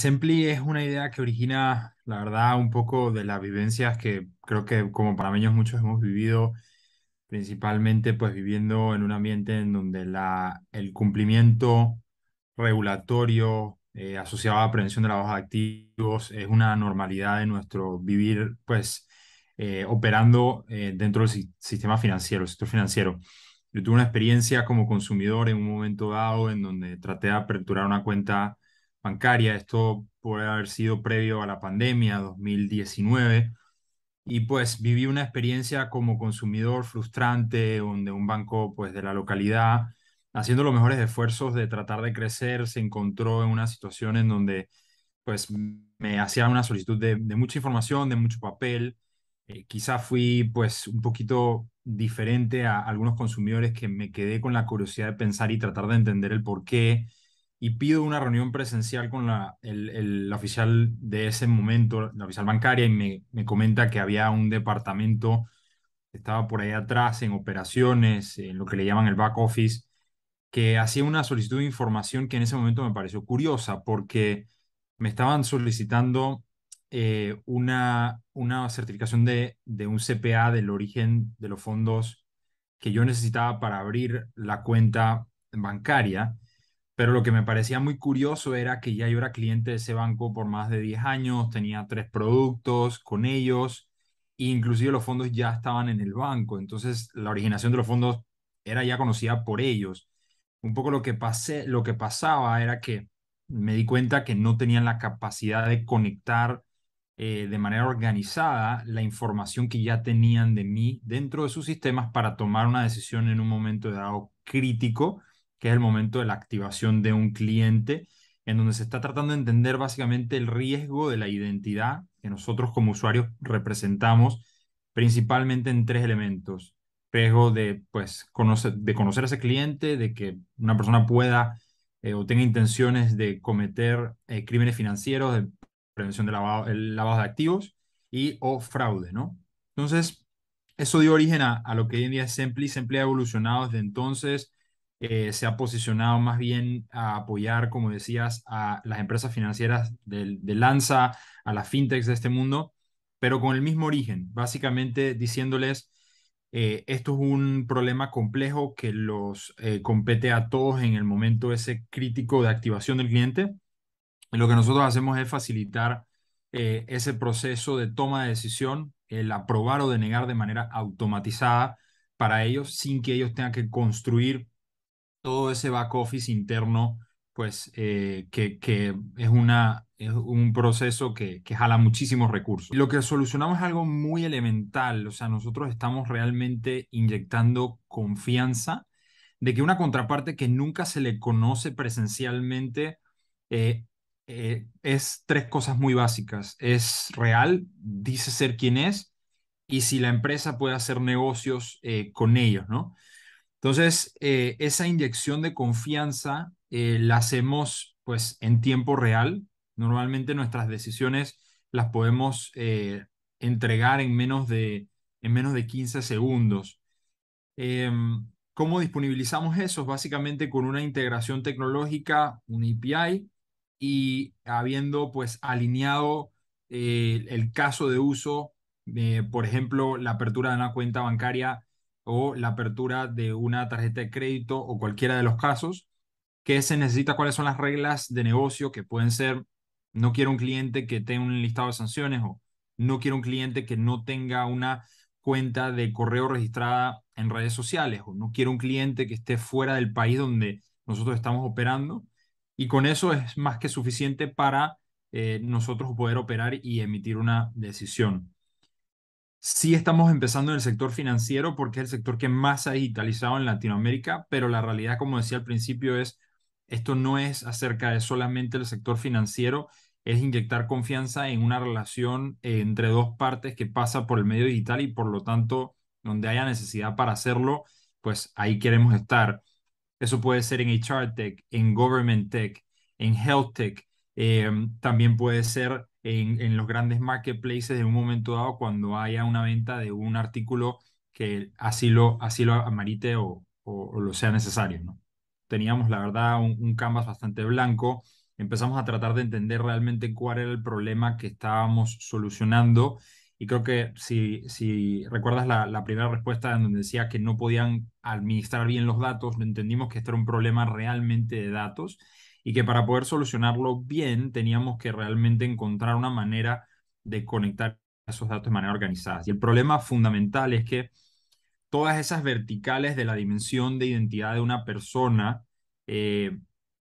Assembly es una idea que origina, la verdad, un poco de las vivencias que creo que como panameños muchos hemos vivido, principalmente pues viviendo en un ambiente en donde la, el cumplimiento regulatorio eh, asociado a la prevención de lavado activos es una normalidad de nuestro vivir pues eh, operando eh, dentro del sistema financiero, sector financiero. Yo tuve una experiencia como consumidor en un momento dado en donde traté de aperturar una cuenta bancaria. Esto puede haber sido previo a la pandemia 2019. Y pues viví una experiencia como consumidor frustrante, donde un banco pues de la localidad, haciendo los mejores esfuerzos de tratar de crecer, se encontró en una situación en donde pues me hacía una solicitud de, mucha información, de mucho papel. Eh, quizá fui pues un poquito diferente a algunos consumidores que me quedé con la curiosidad de pensar y tratar de entender el por qué y pido una reunión presencial con la, el, oficial de ese momento, la oficial bancaria, y me, comenta que había un departamento que estaba por ahí atrás en operaciones, en lo que le llaman el back office, que hacía una solicitud de información que en ese momento me pareció curiosa porque me estaban solicitando eh, una, una certificación de, de un CPA del origen de los fondos que yo necesitaba para abrir la cuenta bancaria pero lo que me parecía muy curioso era que ya yo era cliente de ese banco por más de 10 años, tenía tres productos con ellos, e inclusive los fondos ya estaban en el banco. Entonces la originación de los fondos era ya conocida por ellos. Un poco lo que, pasé, lo que pasaba era que me di cuenta que no tenían la capacidad de conectar eh, de manera organizada la información que ya tenían de mí dentro de sus sistemas para tomar una decisión en un momento dado crítico que es el momento de la activación de un cliente, en donde se está tratando de entender básicamente el riesgo de la identidad que nosotros como usuarios representamos principalmente en tres elementos. Riesgo de, pues, conocer, de conocer a ese cliente, de que una persona pueda eh, o tenga intenciones de cometer eh, crímenes financieros, de prevención de lavado, de activos y o fraude, ¿no? Entonces, eso dio origen a, lo que hoy en día es se Sempli ha evolucionado desde entonces eh, se ha posicionado más bien a apoyar, como decías, a las empresas financieras de, Lanza, a las fintechs de este mundo, pero con el mismo origen, básicamente diciéndoles, eh, esto es un problema complejo que los eh, compete a todos en el momento ese crítico de activación del cliente. lo que nosotros hacemos es facilitar ese proceso de toma de decisión, el aprobar o denegar de manera automatizada para ellos sin que ellos tengan que construir todo ese back office interno, pues eh, que, que, es, una, es un proceso que, que jala muchísimos recursos. Lo que solucionamos es algo muy elemental, o sea, nosotros estamos realmente inyectando confianza de que una contraparte que nunca se le conoce presencialmente eh, eh, es tres cosas muy básicas. Es real, dice ser quien es, y si la empresa puede hacer negocios con ellos, ¿no? Entonces, eh, esa inyección de confianza eh, la hacemos pues en tiempo real. Normalmente nuestras decisiones las podemos eh, entregar en menos, de, en menos de 15 segundos. Em, ¿Cómo disponibilizamos eso? Básicamente con una integración tecnológica, un API, y habiendo pues alineado el caso de uso, por ejemplo, la apertura de una cuenta bancaria o la apertura de una tarjeta de crédito o cualquiera de los casos. que se necesita? ¿Cuáles son las reglas de negocio que pueden ser? No quiero un cliente que tenga un listado de sanciones o no quiero un cliente que no tenga una cuenta de correo registrada en redes sociales o no quiero un cliente que esté fuera del país donde nosotros estamos operando. Y con eso es más que suficiente para eh, nosotros poder operar y emitir una decisión. Sí estamos empezando en el sector financiero porque es el sector que más ha digitalizado en Latinoamérica, pero la realidad, como decía al principio, es esto no es acerca de solamente el sector financiero, es inyectar confianza en una relación eh, entre dos partes que pasa por el medio digital y por lo tanto, donde haya necesidad para hacerlo, pues ahí queremos estar. Eso puede ser en HR Tech, en Government Tech, en Health Tech, eh, también puede ser en, los grandes marketplaces de un momento dado cuando haya una venta de un artículo que así lo, así lo amarite o, lo sea necesario. ¿no? Teníamos, la verdad, un, canvas bastante blanco. Empezamos a tratar de entender realmente cuál era el problema que estábamos solucionando. Y creo que si, si recuerdas la, la primera respuesta en donde decía que no podían administrar bien los datos, entendimos que este era un problema realmente de datos y que para poder solucionarlo bien teníamos que realmente encontrar una manera de conectar esos datos de manera organizada. Y el problema fundamental es que todas esas verticales de la dimensión de identidad de una persona, eh,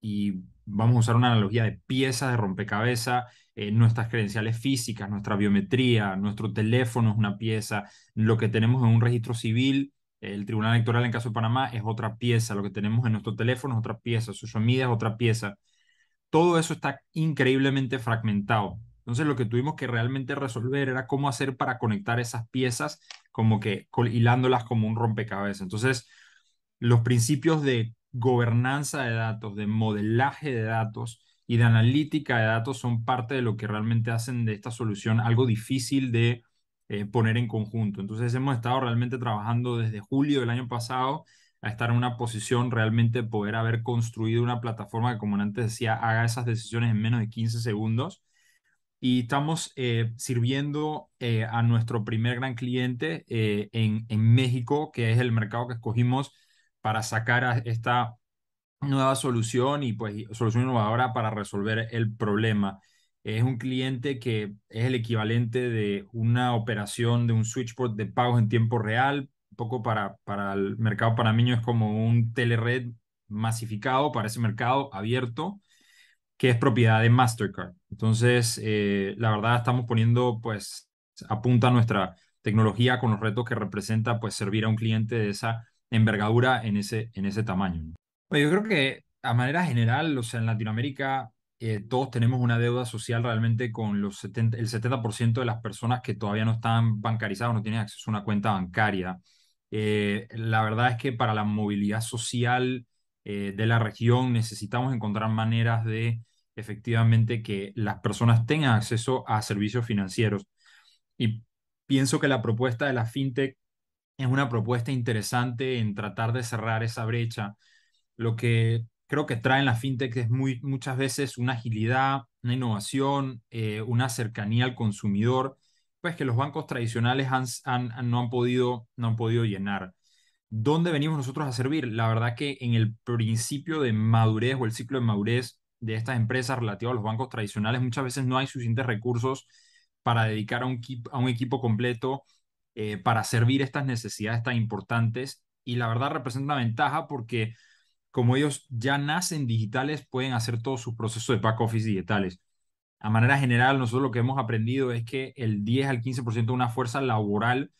y vamos a usar una analogía de piezas de rompecabezas, eh, nuestras credenciales físicas, nuestra biometría, nuestro teléfono es una pieza, lo que tenemos en un registro civil el Tribunal Electoral en caso de Panamá es otra pieza, lo que tenemos en nuestro teléfono es otra pieza, sus media es otra pieza. Todo eso está increíblemente fragmentado. Entonces lo que tuvimos que realmente resolver era cómo hacer para conectar esas piezas, como que hilándolas como un rompecabezas. Entonces, los principios de gobernanza de datos, de modelaje de datos y de analítica de datos son parte de lo que realmente hacen de esta solución algo difícil de eh, poner en conjunto. Entonces hemos estado realmente trabajando desde julio del año pasado a estar en una posición realmente poder haber construido una plataforma que, como antes decía, haga esas decisiones en menos de 15 segundos. Y estamos eh, sirviendo eh, a nuestro primer gran cliente en, en México, que es el mercado que escogimos para sacar esta nueva solución y pues solución innovadora para resolver el problema es un cliente que es el equivalente de una operación de un switchboard de pagos en tiempo real. Un poco para, para el mercado panameño es como un telered masificado para ese mercado abierto que es propiedad de Mastercard. Entonces, eh, la verdad, estamos poniendo pues apunta nuestra tecnología con los retos que representa pues servir a un cliente de esa envergadura en ese, en ese tamaño. Pues yo creo que a manera general, o sea, en Latinoamérica eh, todos tenemos una deuda social realmente con los el 70% de las personas que todavía no están bancarizadas, no tienen acceso a una cuenta bancaria. Eh, la verdad es que para la movilidad social eh, de la región necesitamos encontrar maneras de efectivamente que las personas tengan acceso a servicios financieros. Y pienso que la propuesta de la fintech es una propuesta interesante en tratar de cerrar esa brecha. Lo que creo que traen las fintech es muy, muchas veces una agilidad, una innovación, eh, una cercanía al consumidor, pues que los bancos tradicionales han, han, no, han podido, no han podido llenar. ¿Dónde venimos nosotros a servir? La verdad que en el principio de madurez o el ciclo de madurez de estas empresas relativas a los bancos tradicionales, muchas veces no hay suficientes recursos para dedicar a un, a un equipo completo eh, para servir estas necesidades tan importantes. Y la verdad representa una ventaja porque como ellos ya nacen digitales, pueden hacer todo su proceso de back office digitales. A manera general, nosotros lo que hemos aprendido es que el 10 al 15% de una fuerza laboral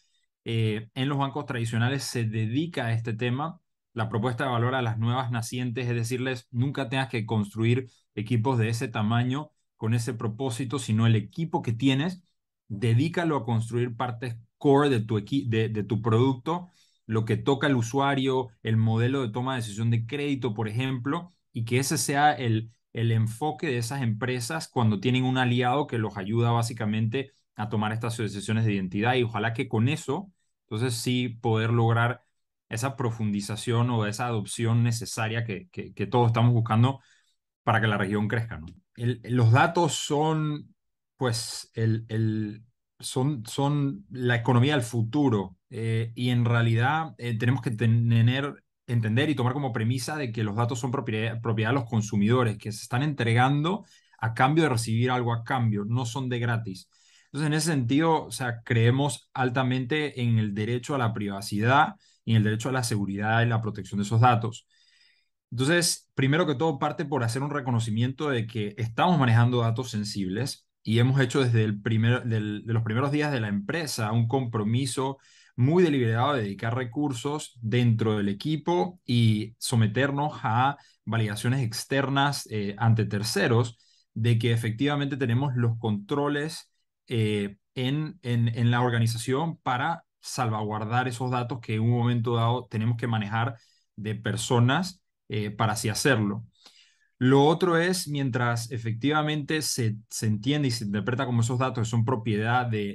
eh, en los bancos tradicionales se dedica a este tema. La propuesta de valor a las nuevas nacientes es decirles, nunca tengas que construir equipos de ese tamaño con ese propósito, sino el equipo que tienes, dedícalo a construir partes core de tu, de, de tu producto lo que toca el usuario, el modelo de toma de decisión de crédito, por ejemplo, y que ese sea el, el enfoque de esas empresas cuando tienen un aliado que los ayuda básicamente a tomar estas decisiones de identidad y ojalá que con eso, entonces sí poder lograr esa profundización o esa adopción necesaria que, que, todos estamos buscando para que la región crezca. los datos son pues el, el, son, la economía del futuro eh, y en realidad eh, tenemos que tener, entender y tomar como premisa de que los datos son propiedad, propiedad de los consumidores, que se están entregando a cambio de recibir algo a cambio, no son de gratis. Entonces, en ese sentido, o sea, creemos altamente en el derecho a la privacidad y en el derecho a la seguridad y la protección de esos datos. Entonces, primero que todo, parte por hacer un reconocimiento de que estamos manejando datos sensibles y hemos hecho desde el de los primeros días de la empresa un compromiso muy deliberado de dedicar recursos dentro del equipo y someternos a validaciones externas eh, ante terceros de que efectivamente tenemos los controles eh, en, la organización para salvaguardar esos datos que en un momento dado tenemos que manejar de personas eh, para así hacerlo. Lo otro es, mientras efectivamente se, se, entiende y se interpreta como esos datos son propiedad de,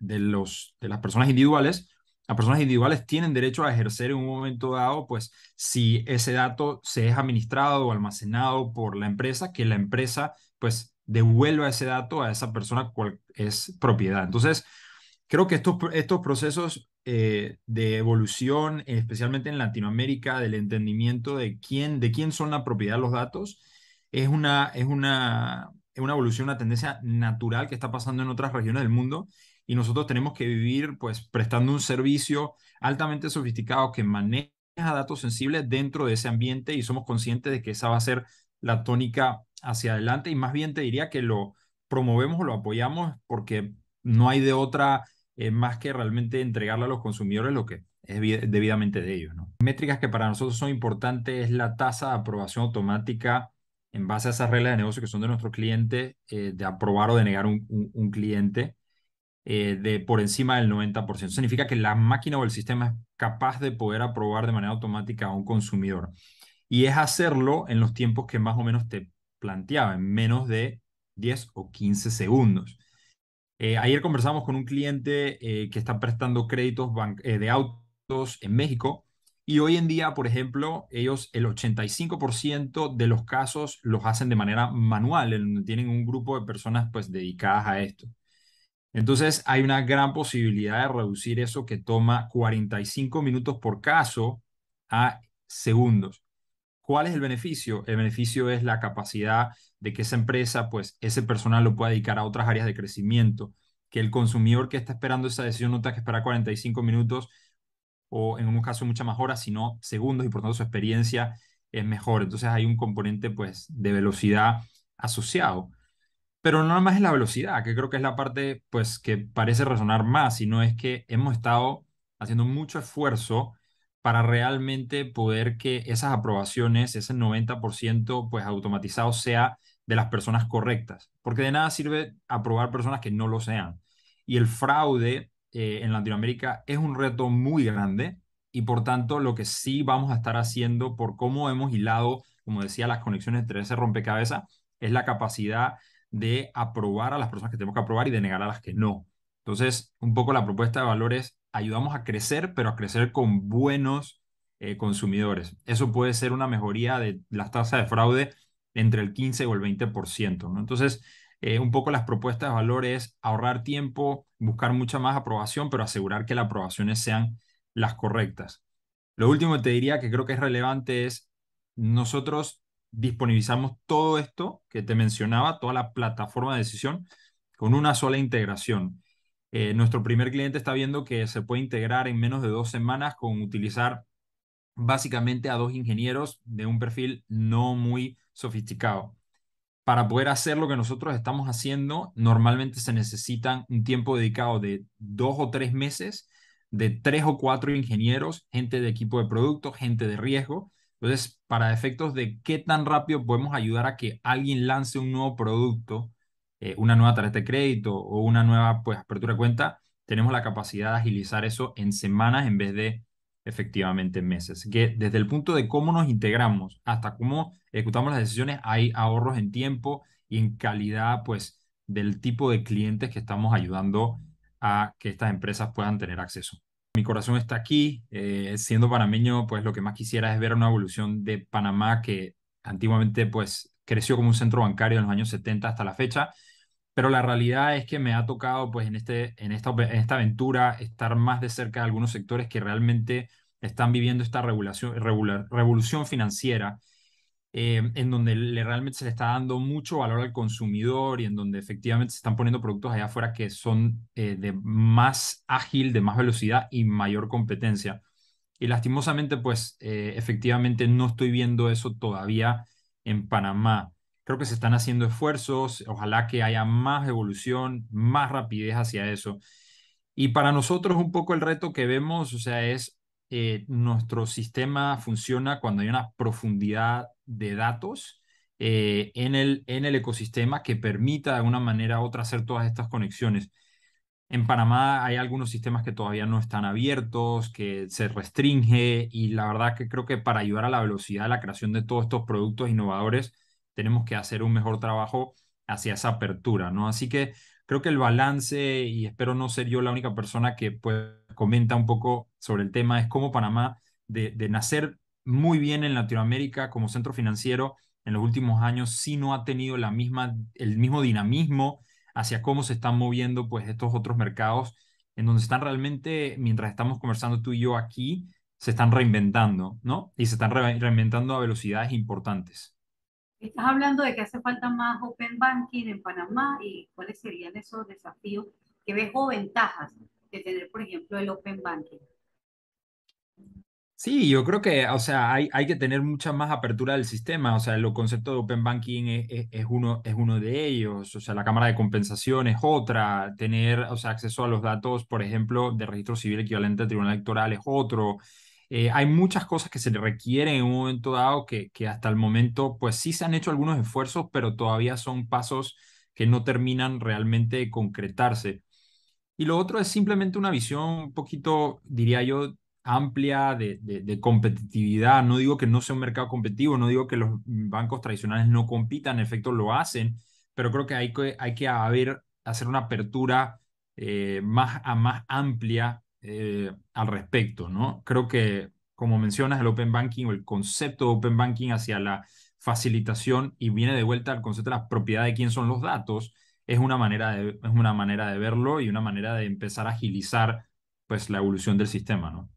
los, de las personas individuales, las personas individuales tienen derecho a ejercer en un momento dado, pues si ese dato se es administrado o almacenado por la empresa, que la empresa pues devuelva ese dato a esa persona cual es propiedad. Entonces, creo que estos, estos procesos eh, de evolución, especialmente en Latinoamérica, del entendimiento de quién, de quién son la propiedad de los datos, es una, es una, es una evolución, una tendencia natural que está pasando en otras regiones del mundo y nosotros tenemos que vivir pues prestando un servicio altamente sofisticado que maneja datos sensibles dentro de ese ambiente y somos conscientes de que esa va a ser la tónica hacia adelante y más bien te diría que lo promovemos o lo apoyamos porque no hay de otra más que realmente entregarle a los consumidores lo que es debidamente de ellos. ¿no? Métricas que para nosotros son importantes es la tasa de aprobación automática en base a esas reglas de negocio que son de nuestro cliente, eh, de aprobar o denegar un, un, cliente eh, de por encima del 90%. Significa que la máquina o el sistema es capaz de poder aprobar de manera automática a un consumidor. Y es hacerlo en los tiempos que más o menos te planteaba, en menos de 10 o 15 segundos. Eh, ayer conversamos con un cliente eh, que está prestando créditos eh, de autos en México y hoy en día, por ejemplo, ellos el 85% de los casos los hacen de manera manual, tienen un grupo de personas pues dedicadas a esto. Entonces hay una gran posibilidad de reducir eso que toma 45 minutos por caso a segundos. ¿Cuál es el beneficio? El beneficio es la capacidad de que esa empresa, pues ese personal lo pueda dedicar a otras áreas de crecimiento, que el consumidor que está esperando esa decisión no tenga que esperar 45 minutos o en un caso muchas más horas, sino segundos y por tanto su experiencia es mejor. Entonces hay un componente pues de velocidad asociado. Pero no nada más es la velocidad, que creo que es la parte pues que parece resonar más, sino es que hemos estado haciendo mucho esfuerzo para realmente poder que esas aprobaciones, ese 90% pues automatizado sea de las personas correctas, porque de nada sirve aprobar personas que no lo sean. Y el fraude eh, en Latinoamérica es un reto muy grande y por tanto lo que sí vamos a estar haciendo por cómo hemos hilado, como decía, las conexiones entre ese rompecabezas, es la capacidad de aprobar a las personas que tenemos que aprobar y de negar a las que no. Entonces, un poco la propuesta de valores ayudamos a crecer, pero a crecer con buenos eh, consumidores. Eso puede ser una mejoría de las tasas de fraude entre el 15 o el 20%. ¿no? Entonces, eh, un poco las propuestas de valor es ahorrar tiempo, buscar mucha más aprobación, pero asegurar que las aprobaciones sean las correctas. Lo último que te diría que creo que es relevante es, nosotros disponibilizamos todo esto que te mencionaba, toda la plataforma de decisión, con una sola integración. Eh, nuestro primer cliente está viendo que se puede integrar en menos de dos semanas con utilizar básicamente a dos ingenieros de un perfil no muy sofisticado. Para poder hacer lo que nosotros estamos haciendo, normalmente se necesitan un tiempo dedicado de dos o tres meses, de tres o cuatro ingenieros, gente de equipo de producto, gente de riesgo. Entonces, para efectos de qué tan rápido podemos ayudar a que alguien lance un nuevo producto, eh, una nueva tarjeta de crédito o una nueva pues, apertura de cuenta, tenemos la capacidad de agilizar eso en semanas en vez de efectivamente meses. que desde el punto de cómo nos integramos hasta cómo ejecutamos las decisiones, hay ahorros en tiempo y en calidad pues, del tipo de clientes que estamos ayudando a que estas empresas puedan tener acceso. Mi corazón está aquí. Eh, siendo panameño, pues lo que más quisiera es ver una evolución de Panamá que antiguamente pues creció como un centro bancario en los años 70 hasta la fecha pero la realidad es que me ha tocado pues en, este, en, esta, aventura estar más de cerca de algunos sectores que realmente están viviendo esta regulación, revolución financiera, eh, en donde le, realmente se le está dando mucho valor al consumidor y en donde efectivamente se están poniendo productos allá afuera que son eh, de más ágil, de más velocidad y mayor competencia. Y lastimosamente pues eh, efectivamente no estoy viendo eso todavía en Panamá creo que se están haciendo esfuerzos, ojalá que haya más evolución, más rapidez hacia eso. Y para nosotros un poco el reto que vemos, o sea, es eh, nuestro sistema funciona cuando hay una profundidad de datos eh, en, el, en el ecosistema que permita de alguna manera u otra hacer todas estas conexiones. En Panamá hay algunos sistemas que todavía no están abiertos, que se restringe y la verdad que creo que para ayudar a la velocidad de la creación de todos estos productos innovadores, tenemos que hacer un mejor trabajo hacia esa apertura, ¿no? Así que creo que el balance, y espero no ser yo la única persona que pues, comenta un poco sobre el tema, es cómo Panamá, de, nacer muy bien en Latinoamérica como centro financiero, en los últimos años sí no ha tenido la misma, el mismo dinamismo hacia cómo se están moviendo pues estos otros mercados en donde están realmente, mientras estamos conversando tú y yo aquí, se están reinventando, ¿no? Y se están reinventando a velocidades importantes. Estás hablando de que hace falta más open banking en Panamá y cuáles serían esos desafíos que ves o ventajas de tener, por ejemplo, el open banking. Sí, yo creo que, o sea, hay, hay, que tener mucha más apertura del sistema. O sea, el concepto de Open Banking es, uno, es uno de ellos. O sea, la Cámara de Compensación es otra. Tener, o sea, acceso a los datos, por ejemplo, de registro civil equivalente al Tribunal Electoral es otro. Eh, hay muchas cosas que se le requieren en un momento dado que, hasta el momento, pues sí se han hecho algunos esfuerzos, pero todavía son pasos que no terminan realmente de concretarse. Y lo otro es simplemente una visión un poquito, diría yo, amplia de, competitividad. No digo que no sea un mercado competitivo, no digo que los bancos tradicionales no compitan, en efecto lo hacen, pero creo que hay que, hay que hacer una apertura eh, más, a más amplia eh, al respecto, ¿no? Creo que, como mencionas, el Open Banking o el concepto de Open Banking hacia la facilitación y viene de vuelta al concepto de la propiedad de quién son los datos, es una manera de, es una manera de verlo y una manera de empezar a agilizar pues, la evolución del sistema, ¿no?